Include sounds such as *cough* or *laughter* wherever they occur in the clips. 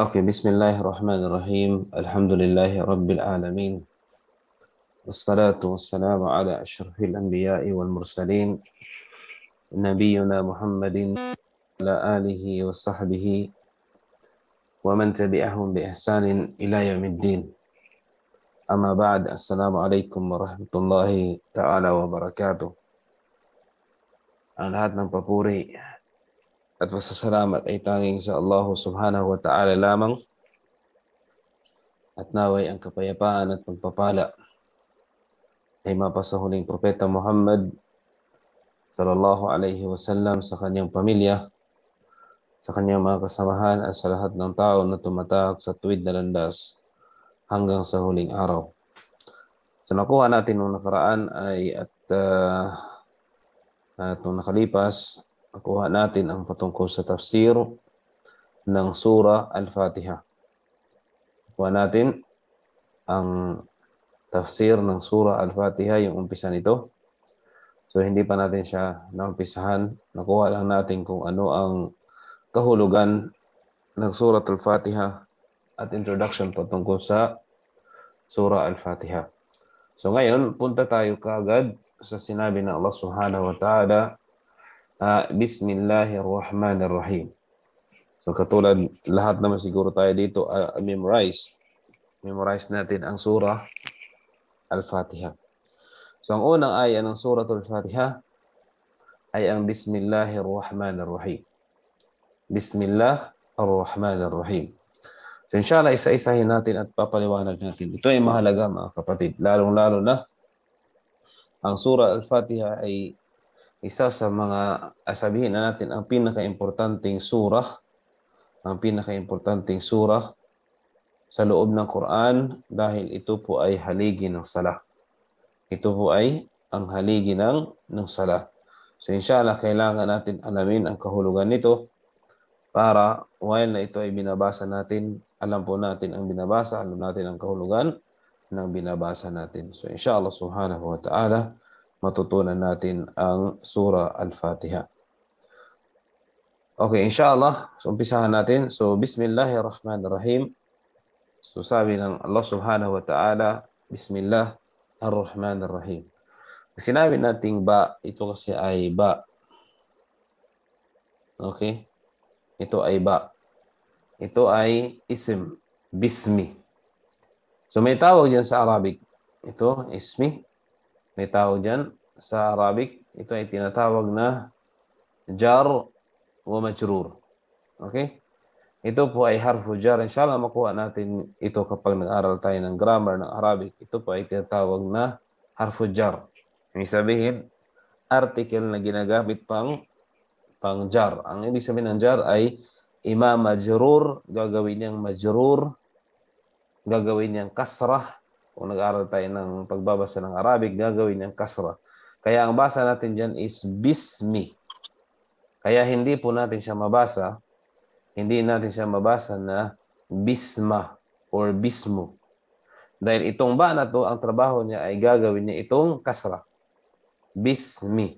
أوكي بسم الله الرحمن الرحيم الحمد لله رب العالمين والصلاة والسلام على أشرف الأنبياء والمرسلين نبينا محمد على آله وصحبه ومن تبعهم بإحسان إلى يوم الدين أما بعد السلام عليكم ورحمة الله تعالى وبركاته أنا هاتنا بابوري at pasasalamat ay tanging sa Allah subhanahu wa ta'ala lamang at naway ang kapayapaan at pagpapala ay mapasa huling Propeta Muhammad sallallahu alaihi wasallam sa kanyang pamilya, sa kanyang mga kasamahan at sa lahat ng tao na tumatak sa tuwid na landas hanggang sa huling araw. So nakuha natin nung nakaraan ay at uh, at nung nakalipas Nakuha natin ang patungkol sa tafsir ng Sura Al-Fatiha. Nakuha natin ang tafsir ng Sura Al-Fatiha, yung umpisa nito. So hindi pa natin siya naumpisahan. Nakuha lang natin kung ano ang kahulugan ng Surat Al-Fatiha at introduction patungkol sa Surah Al-Fatiha. So ngayon, punta tayo kaagad sa sinabi ng Allah Subhanahu wa Ta'ala Uh, Bismillahirrahmanirrahim. So katulad lahat naman siguro tayo dito uh, memorize. Memorize natin ang surah Al-Fatiha. So ang unang aya ng suratul Fatiha ay ang Bismillahirrahmanirrahim. Bismillah ar-Rahmanir-Rahim. So inshallah, isa-isahin natin at papaliwanag natin. Ito ay mahalaga mga kapatid, lalong-lalo na ang Surah Al-Fatiha ay isa sa mga sabihin na natin ang pinakaimportanteng surah ang pinakaimportanteng surah sa loob ng Quran dahil ito po ay haligi ng sala. Ito po ay ang haligi ng ng sala. So inshallah kailangan natin alamin ang kahulugan nito para while na ito ay binabasa natin, alam po natin ang binabasa, alam natin ang kahulugan ng binabasa natin. So inshallah subhanahu wa ta'ala matutunan natin ang Surah Al-Fatiha. Okay, inshallah, so umpisahan natin. So, Bismillahirrahmanirrahim. So, sabi ng Allah subhanahu wa ta'ala, Bismillah ar rahim Sinabi nating ba, ito kasi ay ba. Okay? Ito ay ba. Ito ay isim. bismi. So may tawag diyan sa Arabic. Ito, ismi, may tawag dyan sa Arabic. Ito ay tinatawag na jar wa majrur. Okay? Ito po ay harfu jar. Inshallah, makuha natin ito kapag nag-aral tayo ng grammar ng Arabic. Ito po ay tinatawag na harfu jar. Ibig sabihin, article na ginagamit pang pang jar. Ang ibig sabihin ng jar ay ima majrur, gagawin niyang majrur, gagawin niyang kasrah, kung nag-aaral tayo ng pagbabasa ng Arabic, gagawin ang kasra. Kaya ang basa natin dyan is bismi. Kaya hindi po natin siya mabasa, hindi natin siya mabasa na bisma or bismo. Dahil itong ba na to, ang trabaho niya ay gagawin niya itong kasra. Bismi.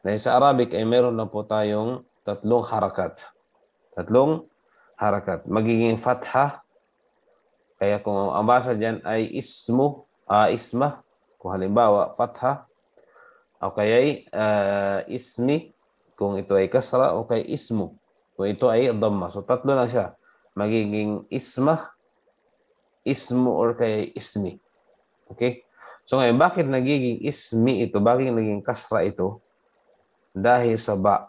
Dahil sa Arabic ay meron na po tayong tatlong harakat. Tatlong harakat. Magiging fatha, kaya kung ang basa dyan ay ismu, uh, isma, kung halimbawa fatha, o kaya uh, ismi, kung ito ay kasra, o kaya ismu, kung ito ay dhamma. So tatlo lang siya. Magiging isma, ismu, or kaya ismi. Okay? So ngayon, bakit nagiging ismi ito? Bakit naging kasra ito? Dahil sa ba.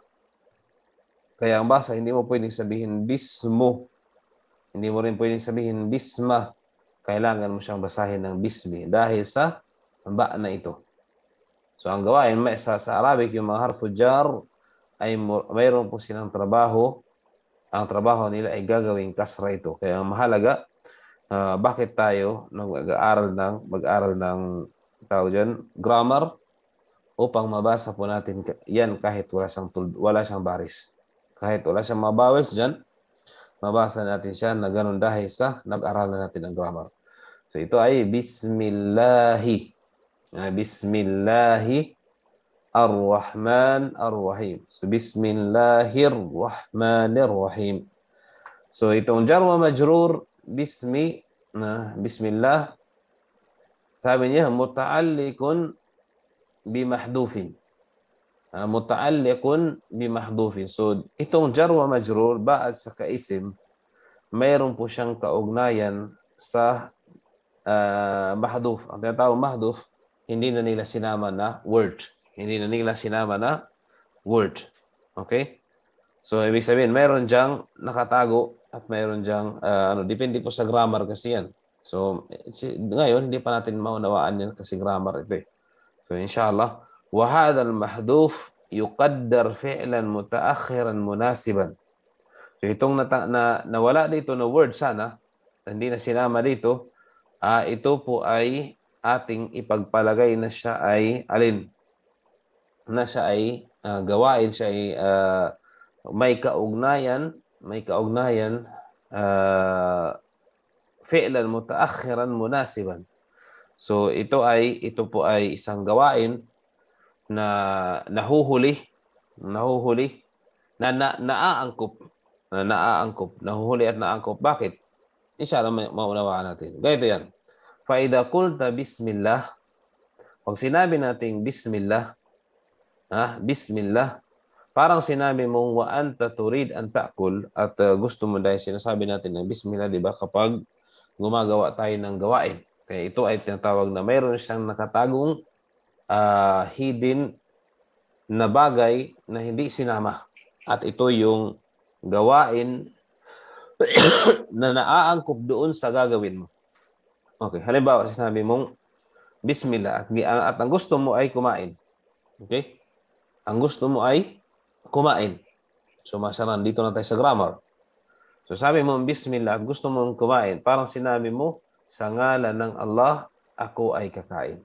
Kaya ang basa, hindi mo pwedeng sabihin bismu hindi mo rin pwedeng sabihin bisma. Kailangan mo siyang basahin ng bismi dahil sa ba na ito. So ang gawain sa, sa Arabic, yung mga harfu jar ay mayroon po silang trabaho. Ang trabaho nila ay gagawing kasra ito. Kaya mahalaga, uh, bakit tayo nag-aaral ng, mag-aaral ng tao dyan, grammar upang mabasa po natin yan kahit wala siyang, wala siyang baris. Kahit wala siyang mga vowels dyan, na ganun dahil sa nag aralan natin ang grammar. So ito ay bismillahi. Nah, bismillahi ar-Rahman ar-Rahim. So Bismillahir Rahmanir Rahim So itong jar wa majrur bismi nah, bismillah sabi niya muta'alliqun bimahdufin. uh, muta'alliqun bimahdufin. So itong jar wa majrur ba'd sa kaisim, mayroon po siyang kaugnayan sa uh, mahduf. Ang tinatawag mahduf, hindi na nila sinama na word. Hindi na nila sinama na word. Okay? So ibig sabihin, mayroon diyang nakatago at mayroon diyang uh, ah, ano, depende po sa grammar kasi yan. So ngayon hindi pa natin maunawaan yan kasi grammar ito eh. So inshallah, وهذا المحذوف yuqaddar fi'lan mutaakhiran munasiban. So itong nata- na, nawala dito na word sana, hindi na sinama dito, uh, ito po ay ating ipagpalagay na siya ay alin? Na siya ay uh, gawain, siya ay uh, may kaugnayan, may kaugnayan uh, fi'lan mutaakhiran munasiban. So ito ay ito po ay isang gawain na nahuhuli, nahuhuli, na, na naaangkop, na naaangkop, nahuhuli at naaangkop. Bakit? Inshallah, maunawaan natin. Ganito yan. Faida kulta bismillah. Pag sinabi nating bismillah, ha, bismillah, parang sinabi mong wa anta turid an ta'kul at uh, gusto mo dahil sinasabi natin ng bismillah, di ba? Kapag gumagawa tayo ng gawain. Kaya ito ay tinatawag na mayroon siyang nakatagong uh, ah, hidden na bagay na hindi sinama. At ito yung gawain *coughs* na naaangkop doon sa gagawin mo. Okay, halimbawa sinabi mong bismillah at, at ang gusto mo ay kumain. Okay? Ang gusto mo ay kumain. So masaran dito na tayo sa grammar. So sabi mo bismillah at gusto mong kumain. Parang sinabi mo sa ngalan ng Allah ako ay kakain.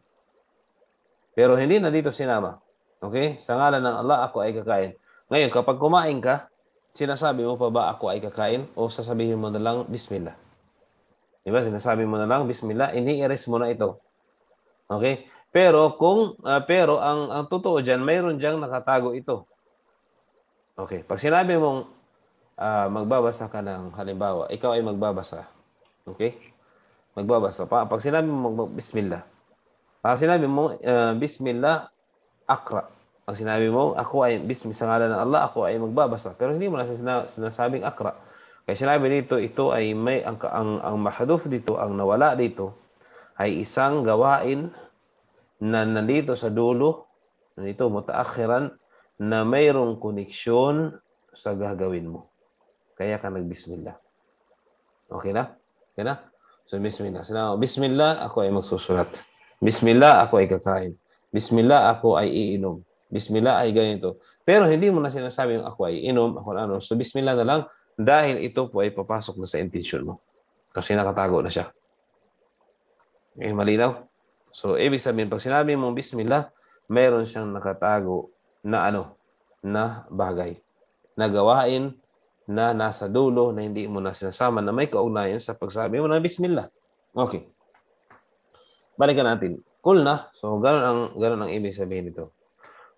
Pero hindi na dito sinama. Okay? Sa ngalan ng Allah, ako ay kakain. Ngayon, kapag kumain ka, sinasabi mo pa ba ako ay kakain? O sasabihin mo na lang, Bismillah. Di ba? Sinasabi mo na lang, Bismillah, ini-erase mo na ito. Okay? Pero kung uh, pero ang ang totoo diyan, mayroon diyang nakatago ito. Okay, pag sinabi mong uh, magbabasa ka ng halimbawa, ikaw ay magbabasa. Okay? Magbabasa pa. Pag sinabi mong bismillah, para sinabi mo, uh, Bismillah, akra. Ang sinabi mo, ako ay, bismi sa ngalan ng Allah, ako ay magbabasa. Pero hindi mo na sinasabing akra. Kaya sinabi dito, ito ay may, ang, ang, ang mahaduf dito, ang nawala dito, ay isang gawain na nandito sa dulo, nandito mutaakhiran, na mayroong koneksyon sa gagawin mo. Kaya ka nagbismillah. Okay na? Okay na? So, bismillah. So, bismillah, ako ay magsusulat. Bismillah, ako ay kakain. Bismillah, ako ay iinom. Bismillah ay ganito. Pero hindi mo na sinasabi yung ako ay inom, ako na ano. So bismillah na lang dahil ito po ay papasok na sa intention mo. Kasi nakatago na siya. Eh, malinaw? So, ibig sabihin, pag sinabi mong bismillah, mayroon siyang nakatago na ano, na bagay, na gawain, na nasa dulo, na hindi mo na sinasama, na may kaugnayan sa pagsabi mo na bismillah. Okay balikan natin. Kul na. So, ganun ang, ganun ang ibig sabihin nito.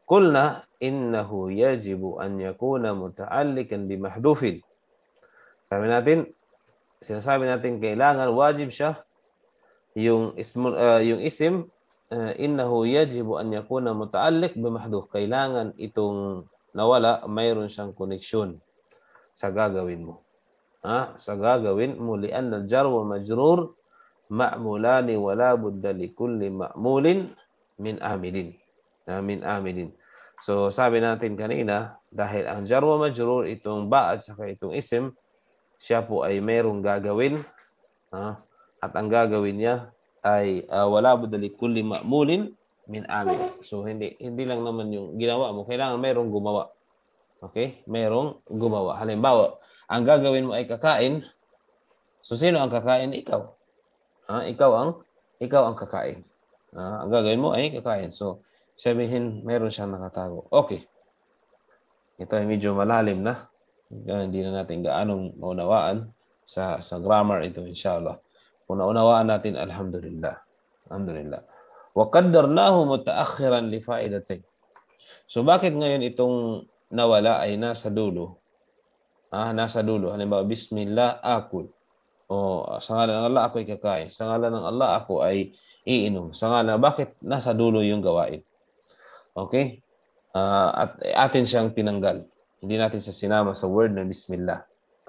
Kul na, innahu yajibu an yakuna muta'allikan mahdufin. Sabi natin, sinasabi natin kailangan, wajib siya, yung ism, uh, ah, yung isim, uh, innahu yajibu an yakuna muta'alliq bi bimahduf. Kailangan itong nawala, mayroon siyang koneksyon sa gagawin mo. Ha? Ah, sa gagawin mo, lian al-jar wa majrur ma'mulani wala budda li kulli ma'mulin min amilin. Na min amilin. So sabi natin kanina, dahil ang jar wa majrur, itong ba sa saka itong isim, siya po ay mayroong gagawin. Ha? At ang gagawin niya ay uh, ah, wala budda li kulli ma'mulin min amin. So hindi hindi lang naman yung ginawa mo, kailangan mayroong gumawa. Okay? Mayroong gumawa. Halimbawa, ang gagawin mo ay kakain. So sino ang kakain? Ikaw. Ah, ikaw ang ikaw ang kakain. Ah, ang gagawin mo ay kakain. So, sabihin meron siyang nakatago. Okay. Ito ay medyo malalim na. Hindi na natin gaanong maunawaan sa sa grammar ito inshallah. Kung naunawaan natin, alhamdulillah. Alhamdulillah. Wa qaddarnahu mutaakhiran li fa'idatin. So bakit ngayon itong nawala ay nasa dulo? Ah, nasa dulo. Halimbawa, bismillah akul. O oh, sa ngalan ng Allah ako ay kakain. Sa ngalan ng Allah ako ay iinom. Sa ngalan, bakit nasa dulo yung gawain? Okay? Uh, at atin siyang tinanggal. Hindi natin siya sinama sa word na bismillah.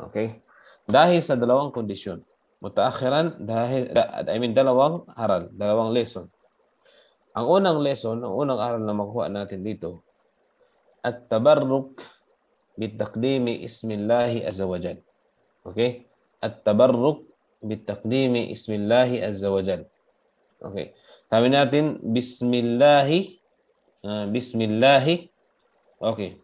Okay? Dahil sa dalawang kondisyon. Mutaakhiran dahil I mean dalawang aral, dalawang lesson. Ang unang lesson, ang unang aral na makuha natin dito at tabarruk bitakdimi ismillahi azza wa jal. Okay? at-tabarruk bitaqdimi ismillahi azza wa jal. Okay. Sabi natin, bismillahi, uh, bismillahi, okay.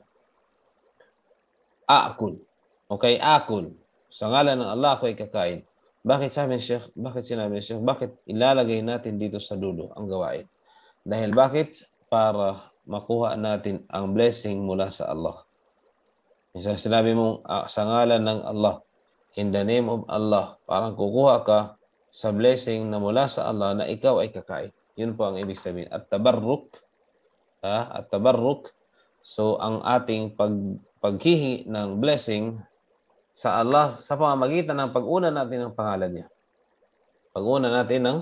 Akul. Okay, akul. Sa ngalan ng Allah ako ay kakain. Bakit sabi ni Sheikh? Bakit sinabi ni Sheikh? Bakit ilalagay natin dito sa dulo ang gawain? Dahil bakit? Para makuha natin ang blessing mula sa Allah. Isa sinabi mong uh, sa ngalan ng Allah in the name of Allah. Parang kukuha ka sa blessing na mula sa Allah na ikaw ay kakain. Yun po ang ibig sabihin. At tabarruk. Ha? At tabarruk. So ang ating pag, paghihi ng blessing sa Allah sa pamamagitan ng pag-una natin ng pangalan niya. Pag-una natin ng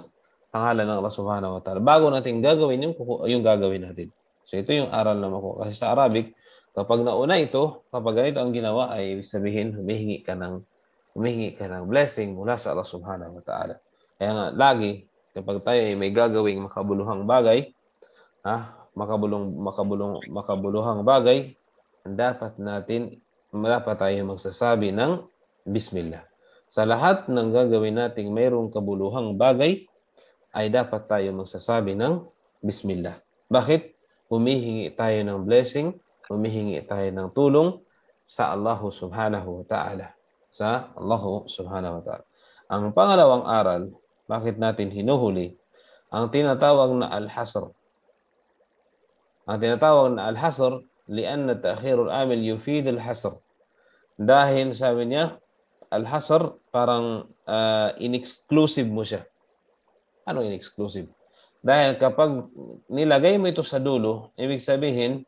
pangalan ng Allah Subhanahu wa Ta'ala. Bago natin gagawin yung, yung gagawin natin. So ito yung aral na makuha. Kasi sa Arabic, kapag nauna ito, kapag ganito ang ginawa, ay ibig sabihin, humihingi ka ng humingi ka ng blessing mula sa Allah subhanahu wa ta'ala. Kaya nga, lagi, kapag tayo ay may gagawing makabuluhang bagay, ha, makabulong, makabulong, makabuluhang bagay, dapat natin, dapat tayo magsasabi ng Bismillah. Sa lahat ng gagawin nating mayroong kabuluhang bagay, ay dapat tayo magsasabi ng Bismillah. Bakit? Humihingi tayo ng blessing, humihingi tayo ng tulong sa Allah subhanahu wa ta'ala sa Allah subhanahu wa ta'ala. Ang pangalawang aral, bakit natin hinuhuli ang tinatawag na al-hasr. Ang tinatawag na al-hasr lianna ta'khir al-amil yufid al-hasr. Dahil sabi niya, al-hasr parang uh, inexclusive mo siya. Ano inexclusive? Dahil kapag nilagay mo ito sa dulo, ibig sabihin,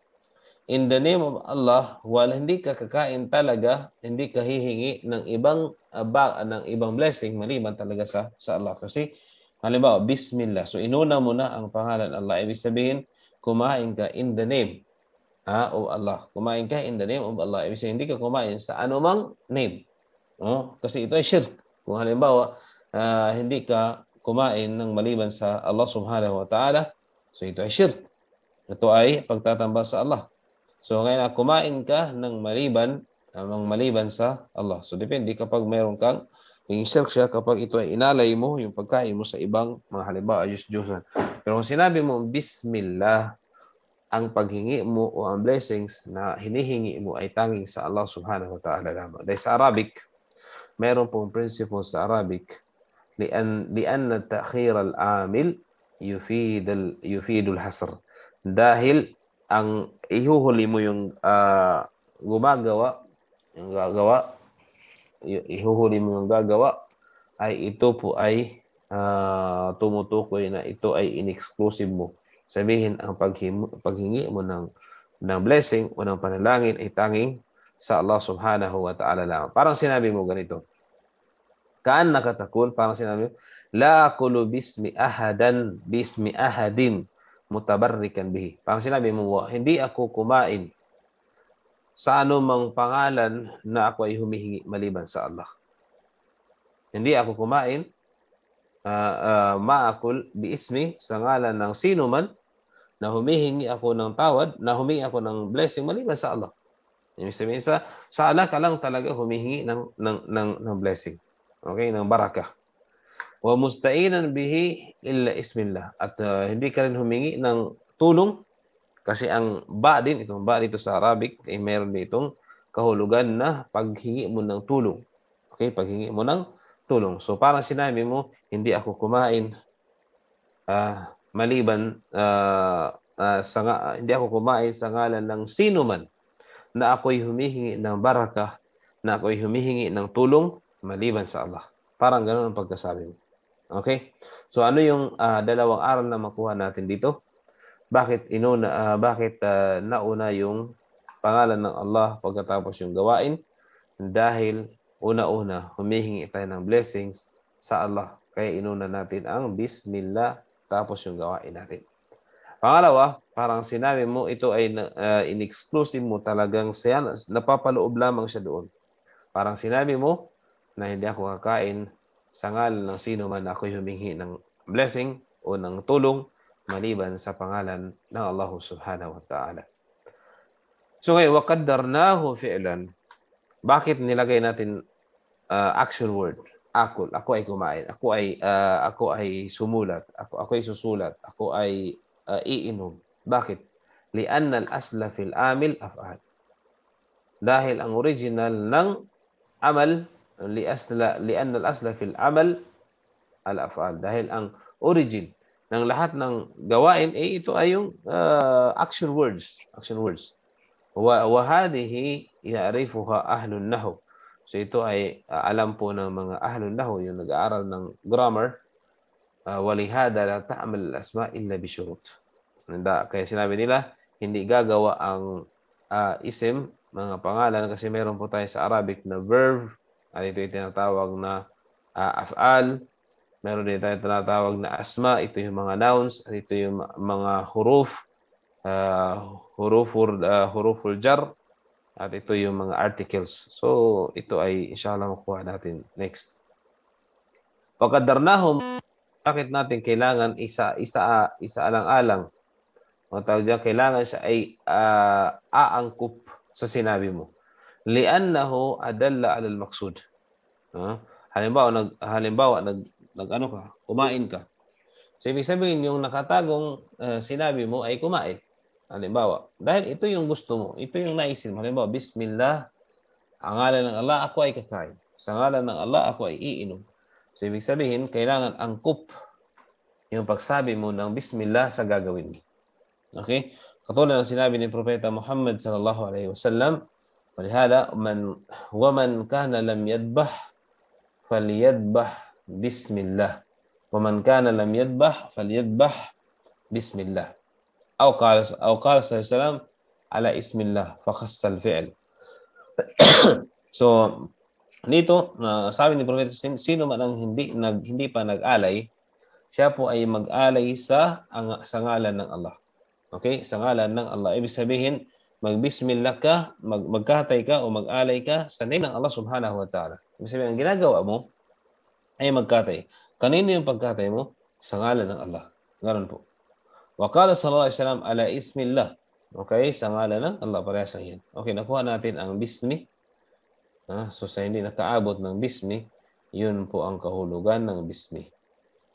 in the name of Allah while hindi ka kakain talaga, hindi ka hihingi ng ibang aba, ah, ng ibang blessing maliban talaga sa sa Allah kasi halimbawa bismillah. So inuna mo na ang pangalan Allah. Ibig sabihin kumain ka in the name ha, of Allah. Kumain ka in the name of Allah. Ibig sabihin hindi ka kumain sa anumang name. No? kasi ito ay shirk. Kung halimbawa uh, hindi ka kumain ng maliban sa Allah Subhanahu wa Ta'ala, so ito ay shirk. Ito ay pagtatamba sa Allah. So kaya ah, kumain ka ng maliban, namang maliban sa Allah. So depende kapag mayroon kang siya, kapag ito ay inalay mo yung pagkain mo sa ibang mga halimbawa, just Diyosan. Pero kung sinabi mo, Bismillah, ang paghingi mo o ang blessings na hinihingi mo ay tanging sa Allah subhanahu wa ta'ala lamang. Dahil sa Arabic, mayroon pong principle sa Arabic, لأن, لأن تأخير العامل يفيد, ال, يفيد الحصر. Dahil ang ihuhuli mo yung uh, gumagawa, yung gagawa, ihuhuli mo yung gagawa, ay ito po ay uh, tumutukoy na ito ay inexclusive mo. Sabihin, ang paghim- paghingi mo ng, ng blessing o ng panalangin ay tanging sa Allah subhanahu wa ta'ala lang. Parang sinabi mo ganito, kaan nakatakul, parang sinabi mo, la kulu bismi ahadan bismi ahadin mutabarrikan bihi. Parang sinabi mo, hindi ako kumain sa anumang pangalan na ako ay humihingi maliban sa Allah. Hindi ako kumain uh, uh, maakul biismi sa ngalan ng sino man na humihingi ako ng tawad, na humihingi ako ng blessing maliban sa Allah. Ibig sa, sa Allah ka lang talaga humihingi ng, ng, ng, ng blessing. Okay, ng baraka wa musta'inan bihi illa ismillah. At uh, hindi ka rin humingi ng tulong kasi ang ba din, itong ba dito sa Arabic, ay eh, meron itong kahulugan na paghingi mo ng tulong. Okay, paghingi mo ng tulong. So parang sinabi mo, hindi ako kumain uh, maliban uh, uh, sa nga, uh, hindi ako kumain sa ngalan ng sino man na ako'y humihingi ng baraka, na ako'y humihingi ng tulong maliban sa Allah. Parang ganoon ang pagkasabi mo. Okay? So ano yung uh, dalawang aral na makuha natin dito? Bakit inuna uh, bakit uh, nauna yung pangalan ng Allah pagkatapos yung gawain? Dahil una-una humihingi tayo ng blessings sa Allah. Kaya inuna natin ang bismillah tapos yung gawain natin. Pangalawa, parang sinabi mo ito ay uh, inexclusive mo talagang siya napapaloob lamang siya doon. Parang sinabi mo na hindi ako kakain sa ngalan ng sino man ako'y humingi ng blessing o ng tulong maliban sa pangalan ng Allah subhanahu wa ta'ala. So ngayon, وَقَدَّرْنَاهُ fi'lan. Bakit nilagay natin uh, action word? Ako, ako ay kumain. Ako ay uh, ako ay sumulat. Ako ako ay susulat. Ako ay uh, iinom. Bakit? Li'anna al-asla fil amil af'al. Dahil ang original ng amal liasla lian al-asla fil amal al-af'al dahil ang origin ng lahat ng gawain eh ito ay yung uh, action words action words wa wa hadhihi ya'rifuha ahlun nahw so ito ay uh, alam po ng mga ahlun nahw yung nag-aaral ng grammar uh, walihada la ta'mal al-asma illa bi shurut nanda kaya sinabi nila hindi gagawa ang uh, isim mga pangalan kasi meron po tayo sa Arabic na verb at ito yung tinatawag na uh, af'al. Meron din tayong tinatawag na asma. Ito yung mga nouns. At ito yung mga huruf. Uh, ah, huruful, uh, ah, huruful jar. At ito yung mga articles. So ito ay inshallah makuha natin next. Pagkadarnahum, bakit natin kailangan isa isa isa alang-alang? O tawag dyan, kailangan siya ay uh, aangkop sa sinabi mo li'annahu adalla 'ala al-maqsud. Ha? Halimbawa nag halimbawa nag nagano ka, kumain ka. So ibig sabihin yung nakatagong uh, sinabi mo ay kumain. Halimbawa, dahil ito yung gusto mo, ito yung naisin mo. Halimbawa, Bismillah, ang ngalan ng Allah, ako ay kakain. Sa ngalan ng Allah, ako ay iinom. So ibig sabihin, kailangan angkop yung pagsabi mo ng Bismillah sa gagawin mo. Okay? Katulad ng sinabi ni Propeta Muhammad sallallahu alaihi wasallam, ولهذا من ومن كان لم يذبح فليذبح بسم الله ومن كان لم يذبح فليذبح بسم الله أو قال أو قال صلى الله عليه وسلم على اسم الله فخص الفعل so nito na uh, sabi ni Propeta sino man ang hindi nag hindi pa nag-alay siya po ay mag-alay sa ang, sa ngalan ng Allah okay sa ngalan ng Allah ibig sabihin magbismillah ka, mag, magkahatay ka o mag-alay ka sa name ng Allah subhanahu wa ta'ala. Ibig sabihin, ang ginagawa mo ay magkatay. Kanino yung pagkatay mo? Sa ngalan ng Allah. Ganun po. Wa qala sallallahu alaihi wasallam ala ismillah. Okay, sa ngalan ng Allah para sa yan. Okay, nakuha natin ang bismi. Ah, so sa hindi nakaabot ng bismi, yun po ang kahulugan ng bismi.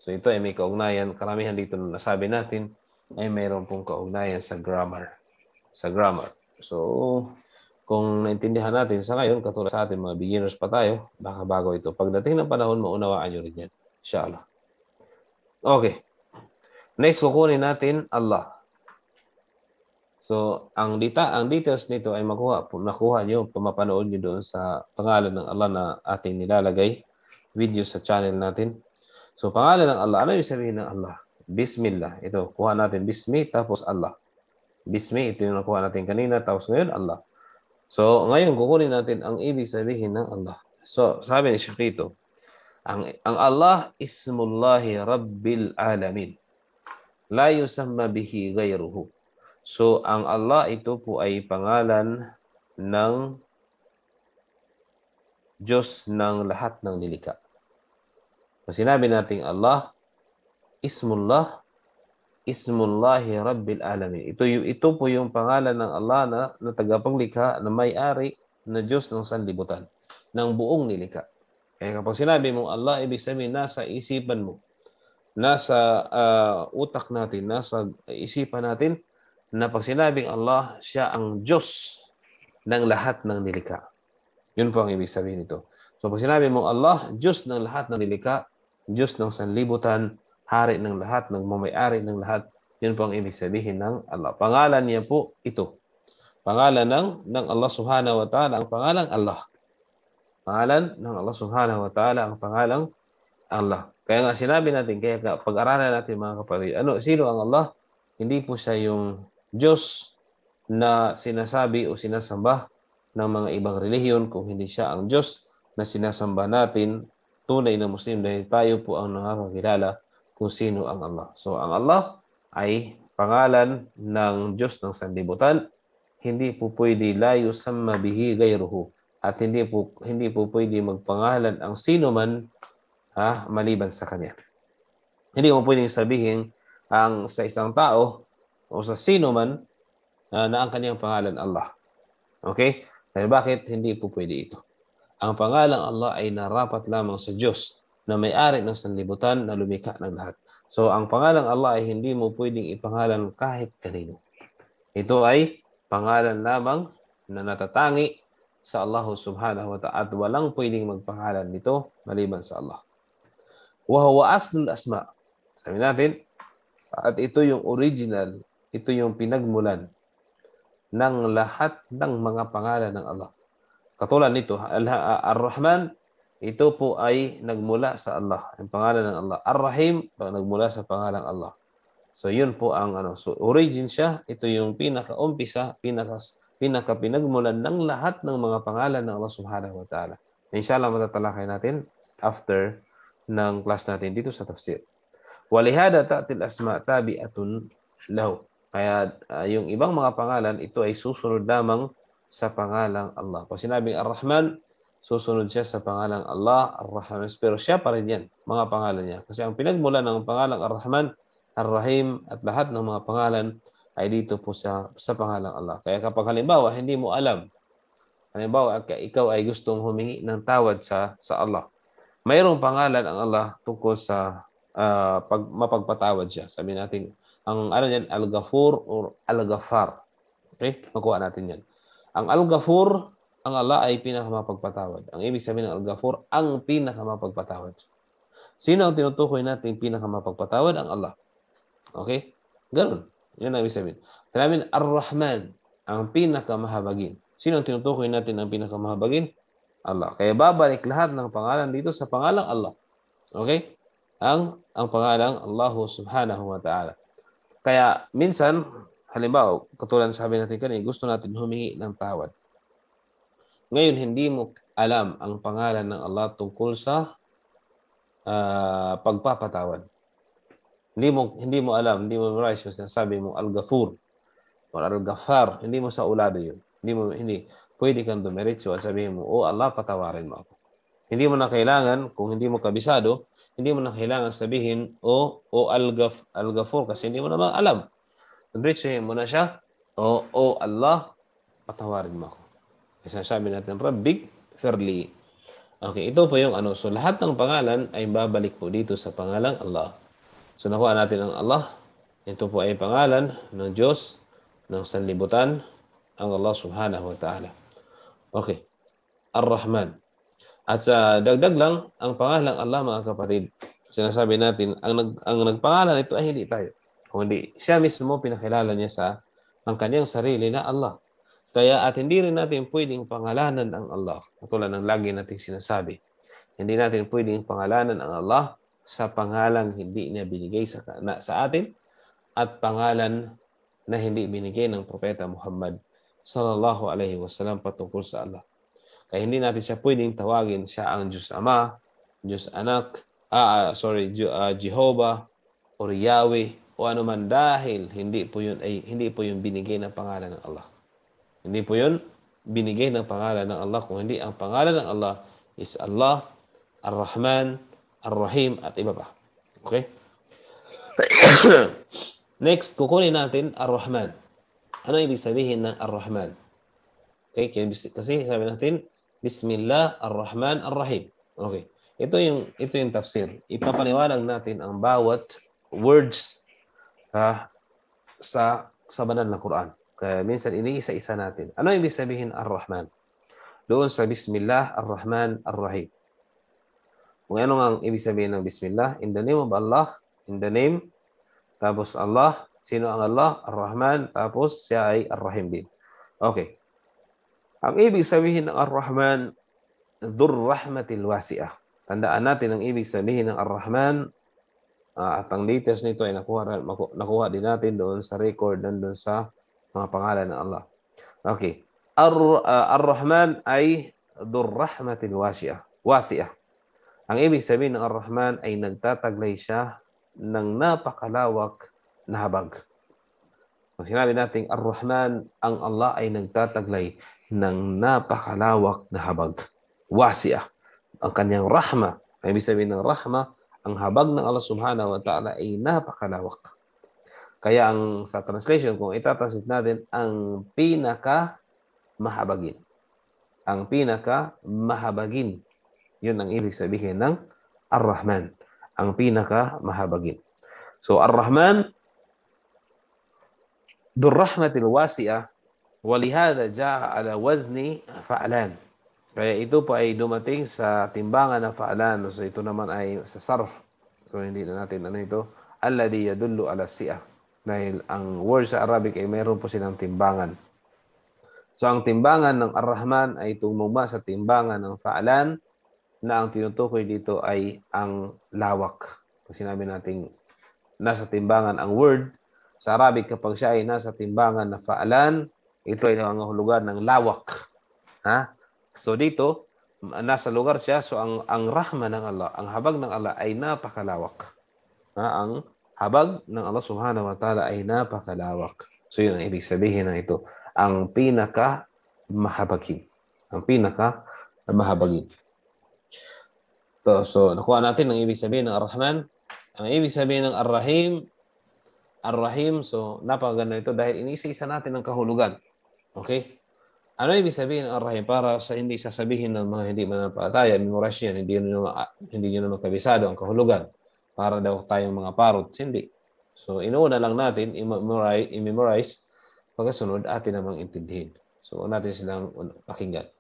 So ito ay may kaugnayan, karamihan dito na nasabi natin ay mayroon pong kaugnayan sa grammar sa grammar. So, kung naintindihan natin sa ngayon, katulad sa ating mga beginners pa tayo, baka bago ito. Pagdating ng panahon, maunawaan nyo rin yan. Inshallah. Okay. Next, kukunin natin Allah. So, ang dita, ang details nito ay makuha, nakuha niyo pumapanood niyo doon sa pangalan ng Allah na ating nilalagay video sa channel natin. So, pangalan ng Allah, ano yung sabihin ng Allah? Bismillah. Ito, kuha natin Bismi tapos Allah. Bismi, ito yung nakuha natin kanina. Tapos ngayon, Allah. So, ngayon, kukunin natin ang ibig sabihin ng Allah. So, sabi ni Shakito, ang, ang Allah ismullahi rabbil alamin. La yusamma bihi gayruhu. So, ang Allah ito po ay pangalan ng Diyos ng lahat ng nilika. nilikha. Sinabi natin Allah, Ismullah Ismullahi Rabbil Alamin. Ito, yung, ito po yung pangalan ng Allah na, na tagapaglikha, na may-ari, na Diyos ng sanlibutan, ng buong nilikha. Kaya kapag sinabi mong Allah, ibig sabihin nasa isipan mo, nasa uh, utak natin, nasa isipan natin, na pag sinabing Allah, siya ang Diyos ng lahat ng nilikha. Yun po ang ibig sabihin nito. So pag sinabi mong Allah, Diyos ng lahat ng nilikha, Diyos ng sanlibutan, hari ng lahat, ng nagmamayari ng lahat. Yun po ang ibig sabihin ng Allah. Pangalan niya po ito. Pangalan ng, ng Allah subhanahu wa ta'ala ang pangalang Allah. Pangalan ng Allah subhanahu wa ta'ala ang pangalang Allah. Kaya nga sinabi natin, kaya pag-aralan natin mga kapatid, ano, sino ang Allah? Hindi po siya yung Diyos na sinasabi o sinasamba ng mga ibang relihiyon kung hindi siya ang Diyos na sinasamba natin tunay na Muslim dahil tayo po ang nakakakilala kung sino ang Allah. So ang Allah ay pangalan ng Diyos ng sanlibutan. Hindi po pwede la yusamma bihi gayruhu. At hindi po, hindi po pwede magpangalan ang sino man ha, maliban sa kanya. Hindi mo pwedeng sabihin ang sa isang tao o sa sino man uh, na ang kanyang pangalan Allah. Okay? Dahil bakit hindi po pwede ito? Ang pangalan Allah ay narapat lamang sa Diyos na may-ari ng sanlibutan na lumikha ng lahat. So ang pangalang Allah ay hindi mo pwedeng ipangalan kahit kanino. Ito ay pangalan lamang na natatangi sa Allah subhanahu wa ta'ala at walang pwedeng magpangalan nito maliban sa Allah. Wa huwa aslul asma. Sabi natin, at ito yung original, ito yung pinagmulan ng lahat ng mga pangalan ng Allah. Katulad nito, Ar-Rahman ito po ay nagmula sa Allah, ang pangalan ng Allah. Ar-Rahim, nagmula sa pangalan ng Allah. So yun po ang ano. So origin siya, ito yung pinaka-umpisa, pinaka pinaka pinagmulan ng lahat ng mga pangalan ng Allah Subhanahu wa Ta'ala. Inshallah matatalakay natin after ng class natin dito sa tafsir. Walihada ta'til asma tabi'atun lahu. Kaya uh, yung ibang mga pangalan, ito ay susunod lamang sa pangalang Allah. Pag sinabing Ar-Rahman, susunod siya sa pangalang Allah, Ar-Rahman. Pero siya pa rin yan, mga pangalan niya. Kasi ang pinagmula ng pangalang Ar-Rahman, Ar-Rahim, at lahat ng mga pangalan ay dito po sa, sa pangalang Allah. Kaya kapag halimbawa, hindi mo alam, halimbawa, ikaw ay gustong humingi ng tawad sa, sa Allah. Mayroong pangalan ang Allah tungkol sa uh, pag, mapagpatawad siya. Sabi natin, ang ano yan, Al-Ghafur or Al-Ghafar. Okay? Makuha natin yan. Ang Al-Ghafur ang Allah ay pinakamapagpatawad. Ang ibig sabihin ng Al-Ghafur, ang pinakamapagpatawad. Sino ang tinutukoy natin pinakamapagpatawad? Ang Allah. Okay? Ganun. Yan ang ibig sabihin. Sinabi Ar-Rahman, ang pinakamahabagin. Sino ang tinutukoy natin ang pinakamahabagin? Allah. Kaya babalik lahat ng pangalan dito sa pangalang Allah. Okay? Ang ang pangalang Allah subhanahu wa ta'ala. Kaya minsan, halimbawa, katulad sabi natin kanina, gusto natin humingi ng tawad. Ngayon, hindi mo alam ang pangalan ng Allah tungkol sa uh, pagpapatawad. Hindi mo hindi mo alam, hindi mo memorize yung sabi mo Al-Ghafur or Al-Ghaffar. Hindi mo sa ulado yun. Hindi mo hindi pwede kang dumiretso at sabihin mo, "Oh Allah, patawarin mo ako." Hindi mo na kailangan kung hindi mo kabisado, hindi mo na kailangan sabihin, "Oh, oh Al-Ghaf, Al-Ghafur" kasi hindi mo na alam. Diretsuhin mo na siya, "Oh, oh Allah, patawarin mo ako." Isasabi natin, Rabbik Firli. Okay, ito po yung ano. So, lahat ng pangalan ay babalik po dito sa pangalang Allah. So, nakuha natin ang Allah. Ito po ay pangalan ng Diyos, ng sanlibutan, ang Allah subhanahu wa ta'ala. Okay. Ar-Rahman. At sa dagdag lang, ang pangalang Allah mga kapatid, sinasabi natin, ang, nag, ang nagpangalan ito ay hindi tayo. Kundi siya mismo pinakilala niya sa ang kanyang sarili na Allah. Kaya at hindi rin natin pwedeng pangalanan ang Allah. Katulad ng lagi nating sinasabi. Hindi natin pwedeng pangalanan ang Allah sa pangalang hindi niya binigay sa, na, sa atin at pangalan na hindi binigay ng Propeta Muhammad sallallahu alaihi wasallam patungkol sa Allah. Kaya hindi natin siya pwedeng tawagin siya ang Diyos Ama, Diyos Anak, ah, ah sorry, uh, Jehovah, or Yahweh, o ano man dahil hindi po yun ay hindi po yung binigay na pangalan ng Allah. Hindi po yun binigay ng pangalan ng Allah kung hindi ang pangalan ng Allah is Allah, Ar-Rahman, Ar-Rahim at iba pa. Okay? *coughs* Next, kukunin natin Ar-Rahman. Ano ibig sabihin ng Ar-Rahman? Okay, kasi sabi natin Bismillah Ar-Rahman Ar-Rahim. Okay. Ito yung ito yung tafsir. Ipapaliwanag natin ang bawat words ha, sa sa banal na Quran uh, minsan iniisa-isa natin. Ano ibig sabihin Ar-Rahman? Doon sa Bismillah, Ar-Rahman, Ar-Rahim. Kung ano ang ibig sabihin ng Bismillah, in the name of Allah, in the name, tapos Allah, sino ang Allah? Ar-Rahman, tapos siya ay Ar-Rahim din. Okay. Ang ibig sabihin ng Ar-Rahman, Dur Rahmatil Wasi'ah. Tandaan natin ang ibig sabihin ng Ar-Rahman, Uh, at ang latest nito ay nakuha, nakuha din natin doon sa record nandun sa mga pangalan ng Allah. Okay. Ah, Ar-Rahman ay durrahmatin wasi'ah. Wasi'ah. Ang ibig sabihin ng Ar-Rahman ay nagtataglay siya ng napakalawak na habag. Pag sinabi natin Ar-Rahman, ang Allah ay nagtataglay ng napakalawak na habag. Wasi'ah. Ang kanyang rahma. Ang ibig sabihin ng rahma, ang habag ng Allah subhanahu wa ta'ala ay napakalawak. Kaya ang sa translation, kung itatranslate natin, ang pinaka mahabagin. Ang pinaka mahabagin. Yun ang ibig sabihin ng Ar-Rahman. Ang pinaka mahabagin. So Ar-Rahman, Durrahmatil Wasi'ah, walihada ja'a ala wazni fa'alan. Kaya ito pa ay dumating sa timbangan ng fa'alan. So ito naman ay sa sarf. So hindi na natin ano ito. Alladhi yadullu ala si'ah. Dahil ang word sa Arabic ay mayroon po silang timbangan. So ang timbangan ng Ar-Rahman ay tumumba sa timbangan ng Fa'alan na ang tinutukoy dito ay ang lawak. Kasi sinabi nating nasa timbangan ang word. Sa Arabic, kapag siya ay nasa timbangan na Fa'alan, ito ay nangangahulugan ng lawak. Ha? So dito, nasa lugar siya. So ang ang rahma ng Allah, ang habag ng Allah ay napakalawak. Ha? Ang habag ng Allah subhanahu wa ta'ala ay napakalawak. So yun ang ibig sabihin ng ito. Ang pinaka mahabagin. Ang pinaka mahabagin. So, so nakuha natin ang ibig sabihin ng Ar-Rahman. Ang ibig sabihin ng Ar-Rahim, Ar-Rahim, so napakaganda ito dahil inisa-isa natin ang kahulugan. Okay? Ano ibig sabihin ng Ar-Rahim? Para sa hindi sasabihin ng mga hindi manampalataya, memorize yan, hindi nyo, naman, hindi nyo naman kabisado ang kahulugan para daw tayong mga parrots. Hindi. So, inuuna lang natin, i-memorize, i-memorize pagkasunod atin namang intindihin. So, una natin silang pakinggan.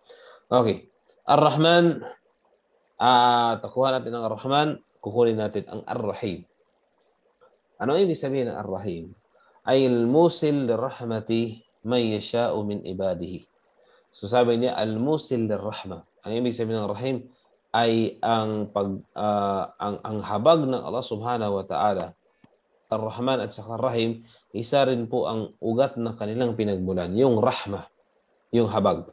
Okay. Ar-Rahman, uh, takuha natin ang Ar-Rahman, kukunin natin ang Ar-Rahim. Ano ibig sabihin ng Ar-Rahim? Ay al-musil rahmati may yasha'u min ibadihi. So sabi niya, al-musil rahma. Ang ibig sabihin ng ar Rahim, ay ang pag uh, ang ang habag ng Allah Subhanahu wa Ta'ala. Ar-Rahman at saka Rahim, isa rin po ang ugat na kanilang pinagmulan, yung rahma, yung habag.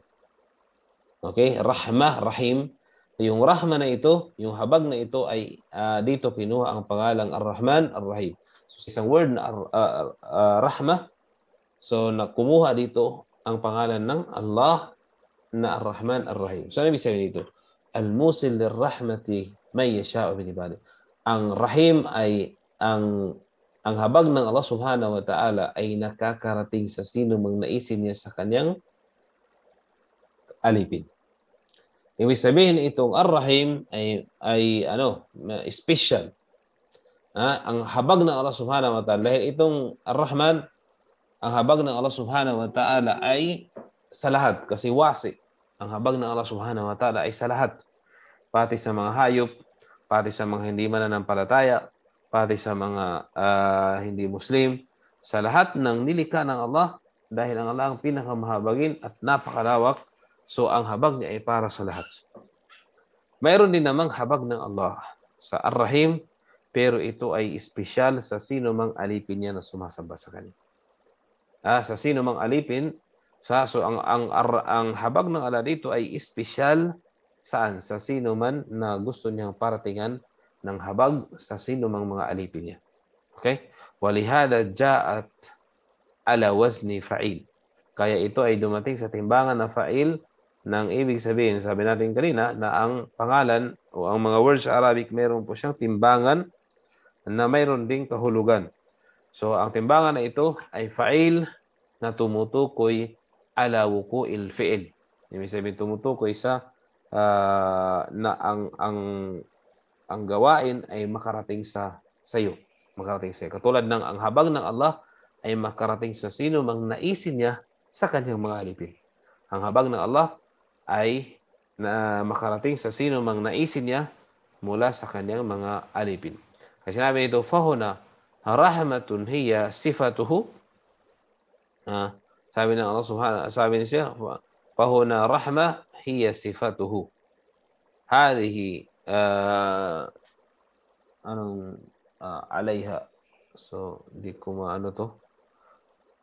Okay? Rahma, Rahim. Yung rahma na ito, yung habag na ito ay uh, dito kinuha ang pangalang Ar-Rahman, Ar-Rahim. So, isang word na uh, uh, rahma. So, nakumuha dito ang pangalan ng Allah na Ar-Rahman, Ar-Rahim. So, ano ibig sabihin dito? Al-musil rahmati may yasha'u min ibadi. Ang rahim ay ang ang habag ng Allah Subhanahu wa Ta'ala ay nakakarating sa sino mang naisin niya sa kanyang alipin. Ibig sabihin itong Ar-Rahim ay ay ano, special. Ha? ang habag ng Allah Subhanahu wa Ta'ala dahil itong Ar-Rahman ang habag ng Allah Subhanahu wa Ta'ala ay sa lahat kasi wasi ang habag ng Allah subhanahu wa ta'ala ay sa lahat, pati sa mga hayop, pati sa mga hindi mananampalataya, pati sa mga uh, hindi Muslim, sa lahat ng nilikha ng Allah dahil ang Allah ang pinakamahabagin at napakalawak. So ang habag niya ay para sa lahat. Mayroon din namang habag ng Allah sa Ar-Rahim pero ito ay espesyal sa sino mang alipin niya na sumasamba sa kanya. Ah, sa sino mang alipin sa so ang ang ang habag ng ala dito ay espesyal saan sa sino man na gusto niyang paratingan ng habag sa sino mang mga alipin niya. Okay? Walihada ja'at ala wazni fa'il. Kaya ito ay dumating sa timbangan na fa'il nang ibig sabihin, sabi natin kanina, na ang pangalan o ang mga words sa Arabic, mayroon po siyang timbangan na mayroon ding kahulugan. So, ang timbangan na ito ay fa'il na tumutukoy ala wuqu'il fi'il. Ibig sabihin tumutukoy sa uh, na ang ang ang gawain ay makarating sa sa iyo. makarating sa iyo. Katulad ng ang habag ng Allah ay makarating sa sino mang naisin niya sa kanyang mga alipin. Ang habag ng Allah ay na makarating sa sino mang naisin niya mula sa kanyang mga alipin. Kasi sinabi nito, fahuna rahmatun hiya sifatuhu uh, Sahabat Allah Subhanahu sahabat Syekh fahuna rahmah hiya sifatuhu. Hadhihi uh, eh, anu uh, alaiha. So di kuma anu tu.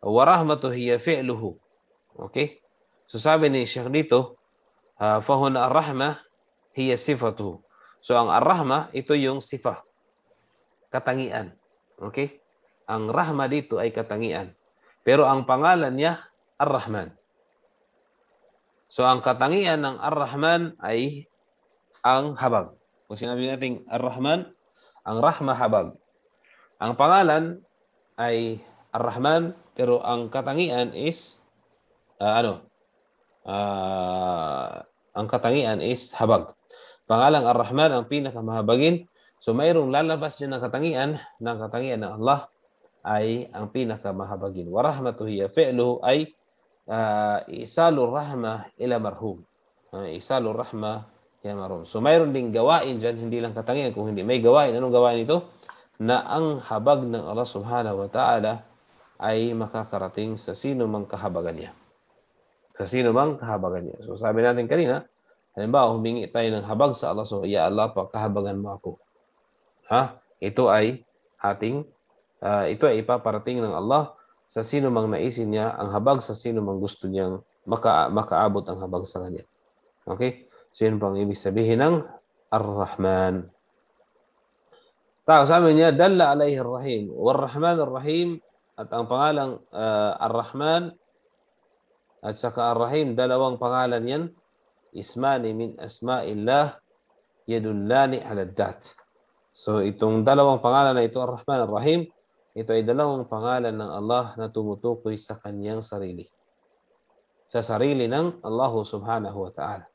Wa rahmatu hiya fi'luhu. Okay. So sahabat ni Syekh dito uh, fahuna rahmah hiya sifatuhu. So ang ar-rahmah itu yung sifat, Katangian. Okay? Ang rahmah dito ay katangian. Pero ang pangalan niya, Ar-Rahman. So ang katangian ng Ar-Rahman ay ang habag. Kung sinabi natin Ar-Rahman, ang Rahma habag. Ang pangalan ay Ar-Rahman, pero ang katangian is uh, ano? Uh, ang katangian is habag. Pangalan Ar-Rahman ang pinakamahabagin. So mayroong lalabas din ng katangian ng katangian ng Allah ay ang pinakamahabagin. Wa rahmatuhu hiya fi'luhu ay uh, isalu rahma ila marhum. Uh, isalu rahma ila marhum. So mayroon ding gawain dyan, hindi lang katangian kung hindi. May gawain. Anong gawain ito? Na ang habag ng Allah subhanahu wa ta'ala ay makakarating sa sino mang kahabagan niya. Sa sino mang kahabagan niya. So sabi natin kanina, halimbawa humingi tayo ng habag sa Allah. So, Ya Allah, pakahabagan mo ako. Ha? Ito ay ating uh, ito ay ipaparating ng Allah sa sino mang naisin niya ang habag sa sino mang gusto niyang maka, makaabot ang habag sa kanya. Okay? So yun pang ibig sabihin ng Ar-Rahman. Tapos sabi niya, Dalla alayhi Ar-Rahim. ar rahman Ar-Rahim at ang pangalang uh, Ar-Rahman at saka Ar-Rahim, dalawang pangalan yan. Ismani min asma'illah yadullani ala dat. So itong dalawang pangalan na ito, Ar-Rahman Ar-Rahim, ito ay dalawang pangalan ng Allah na tumutukoy sa kanyang sarili. Sa sarili ng Allah subhanahu wa ta'ala.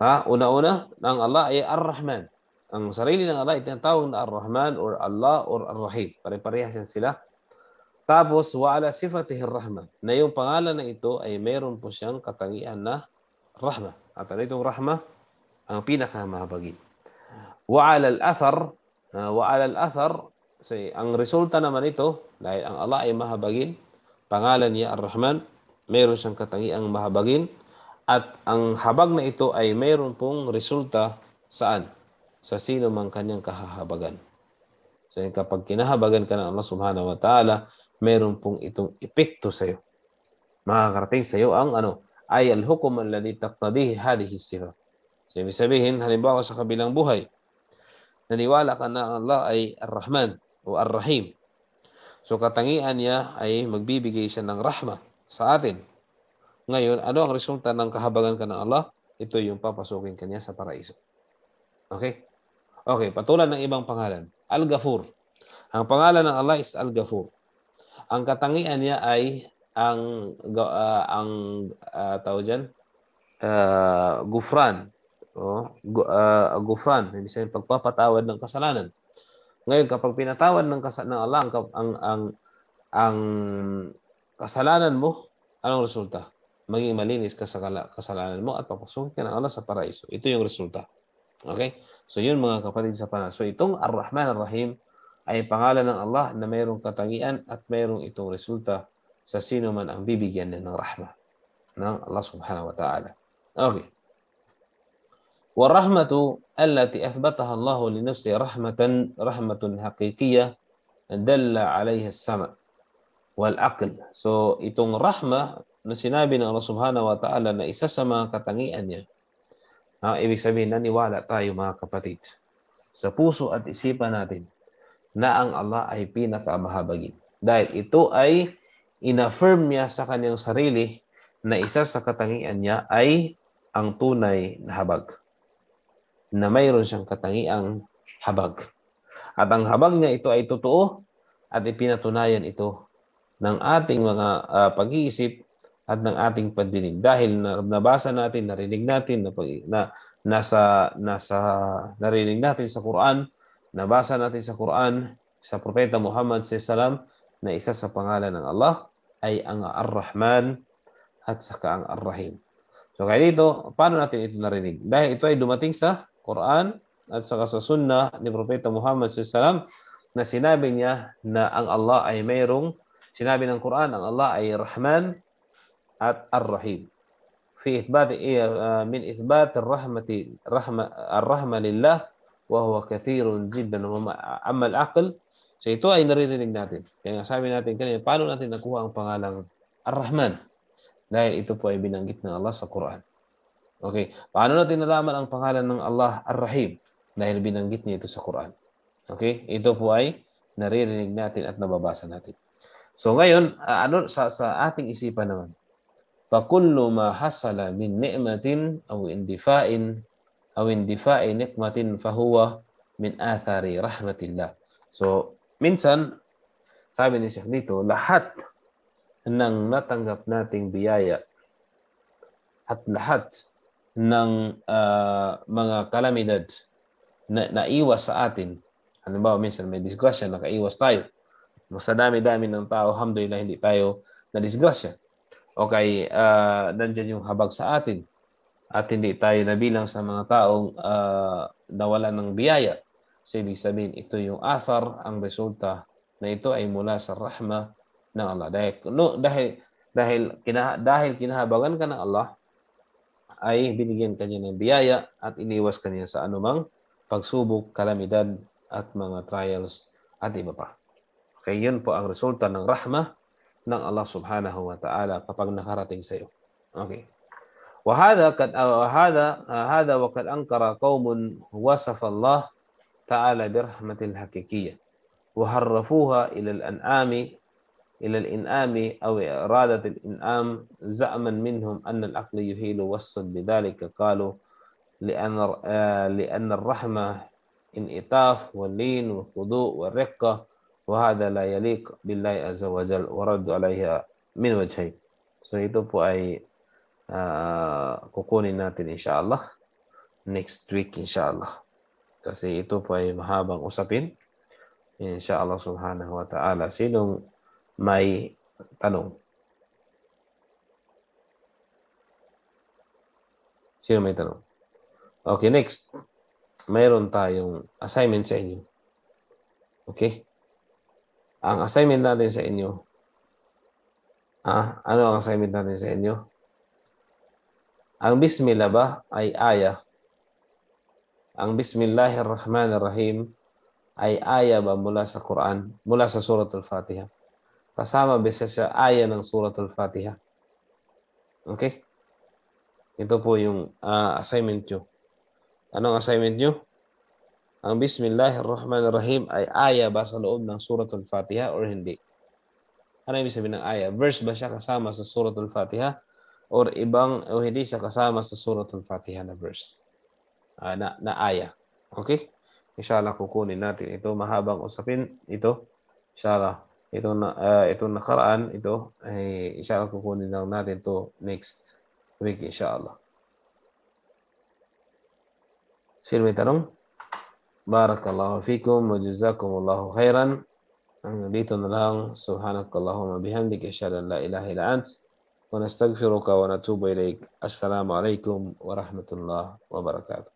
Ha? Una-una, ng Allah ay Ar-Rahman. Ang sarili ng Allah ay tinatawag na Ar-Rahman or Allah or Ar-Rahim. Pare-parehas yan sila. Tapos, ala sifatih rahman na yung pangalan na ito ay mayroon po siyang katangian na rahma. At ano itong rahma? Ang pinakamahabagin. ala al-athar, wa ala al-athar, kasi ang resulta naman ito, dahil ang Allah ay mahabagin, pangalan niya Ar-Rahman, mayroon siyang katangiang mahabagin, at ang habag na ito ay mayroon pong resulta saan? Sa sino mang kanyang kahahabagan. So kapag kinahabagan ka ng Allah subhanahu wa ta'ala, mayroon pong itong epekto sa iyo. Makakarating sa iyo ang ano, ay al-hukum alladhi taqtadihi hadhihi sifat. So ibig sabihin, halimbawa sa kabilang buhay, naniwala ka na Allah ay Ar-Rahman, o Ar-Rahim. So katangian niya ay magbibigay siya ng rahma sa atin. Ngayon, ano ang resulta ng kahabagan ka ng Allah? Ito yung papasukin kanya sa paraiso. Okay? Okay, patulan ng ibang pangalan. Al-Ghafur. Ang pangalan ng Allah is Al-Ghafur. Ang katangian niya ay ang uh, ang uh, tawag diyan uh, ah, gufran. Oh, uh, gufran, ibig sabihin pagpapatawad ng kasalanan. Ngayon kapag pinatawan ng kasa- ng Allah ang, ang ang ang kasalanan mo, anong resulta? Maging malinis ka sa kasalanan mo at papasukin ka ng Allah sa paraiso. Ito yung resulta. Okay? So yun mga kapatid sa panahon. So itong Ar-Rahman Ar-Rahim ay pangalan ng Allah na mayroong katangian at mayroong itong resulta sa sino man ang bibigyan ng rahma ng Allah subhanahu wa ta'ala. Okay. والرحمة التي أثبتها الله لنفسه رحمة رحمة حقيقية دل عليها السمع والعقل. So itong rahma na sinabi ng Allah Subhanahu wa Ta'ala na isa sa mga katangian niya, ha, ibig sabihin naniwala tayo mga kapatid sa puso at isipan natin na ang Allah ay pinakamahabagin. Dahil ito ay inaffirm niya sa kanyang sarili na isa sa katangian niya ay ang tunay na habag na mayroon siyang katangiang habag. At ang habag niya ito ay totoo at ipinatunayan ito ng ating mga uh, pag-iisip at ng ating pandinig dahil nabasa natin, narinig natin na, na nasa nasa narinig natin sa Quran, nabasa natin sa Quran sa propeta Muhammad sallallahu na isa sa pangalan ng Allah ay ang Ar-Rahman at saka ang Ar-Rahim. So kaya dito, paano natin ito narinig? Dahil ito ay dumating sa Quran at saka sa sunnah ni Propeta Muhammad SAW na sinabi niya na ang Allah ay mayroong sinabi ng Quran ang Allah ay Rahman at Ar-Rahim. ithbat eh, ah, min في إثبات من إثبات الرحمة الرحمة الرحمة لله وهو كثير جدا أما العقل So ito ay naririnig natin. Kaya nga sabi natin kanina, paano natin nakuha ang pangalang Ar-Rahman? Dahil ito po ay binanggit ng Allah sa Quran. Okay. Paano natin nalaman ang pangalan ng Allah Ar-Rahim? Dahil binanggit niya ito sa Quran. Okay? Ito po ay naririnig natin at nababasa natin. So ngayon, ano sa, sa ating isipan naman? Fakullu ma hasala min ni'matin aw indifain aw indifa'i nikmatin fahuwa min athari rahmatillah. So, minsan, sabi ni Sheikh dito, lahat ng natanggap nating biyaya at lahat ng uh, mga kalamidad na naiwas sa atin. Halimbawa, minsan may disgrasya, nakaiwas tayo. Mas dami-dami ng tao, alhamdulillah, hindi tayo na disgrasya. Okay, uh, ah, nandiyan yung habag sa atin. At hindi tayo nabilang sa mga taong uh, nawala ng biyaya. So, ibig sabihin, ito yung athar, ang resulta na ito ay mula sa rahma ng Allah. Dahil, no, dahil, dahil, kinaha, dahil kinahabagan ka ng Allah, ay binigyan kanya ng biyaya at iniwas kanya sa anumang pagsubok, kalamidad at mga trials at iba pa. Okay, yun po ang resulta ng rahma ng Allah subhanahu wa ta'ala kapag nakarating sa iyo. Okay. kad ah, ah, wa قد هذا هذا wasafa Allah ta'ala bi rahmatil تعالى wa الحقيقيه ila al-an'ami إلى الانام أو إرادة الانام زعما منهم أن العقل يهيل وصفا بذلك قالوا لأن آه، لأن الرحمة انعطاف واللين والخضوع والرقة وهذا لا يليق بالله عز وجل ورد عليها من وجهين so اي po ay uh, kukunin natin next week ان inshallah kasi ito po ay mahabang usapin inshallah subhanahu wa ta'ala sinong may tanong. Sino may tanong? Okay, next. Mayroon tayong assignment sa inyo. Okay? Ang assignment natin sa inyo, ah, ano ang assignment natin sa inyo? Ang bismillah ba ay ayah? Ang bismillahirrahmanirrahim ay ayah ba mula sa Quran, mula sa suratul Fatiha? kasama beses sa aya ng Surat Al-Fatiha. Okay? Ito po yung uh, assignment nyo. Anong assignment nyo? Ang Bismillahirrahmanirrahim ay aya ba sa loob ng Surat Al-Fatiha or hindi? Ano ibig sabihin ng aya? Verse ba siya kasama sa Surat Al-Fatiha? Or ibang, o hindi siya kasama sa Surat Al-Fatiha na verse? Uh, na, na aya. Okay? Inshallah kukunin natin ito. Mahabang usapin ito. Inshallah. itu uh, itu nakaraan itu eh, insyaallah kukunin lang natin to next week insyaallah sir may tanong barakallahu fikum wa jazakumullahu khairan dito na lang subhanakallahumma bihamdika asyhadu an la ilaha illa ant wa nastaghfiruka wa natubu ilaik assalamu alaikum warahmatullahi wabarakatuh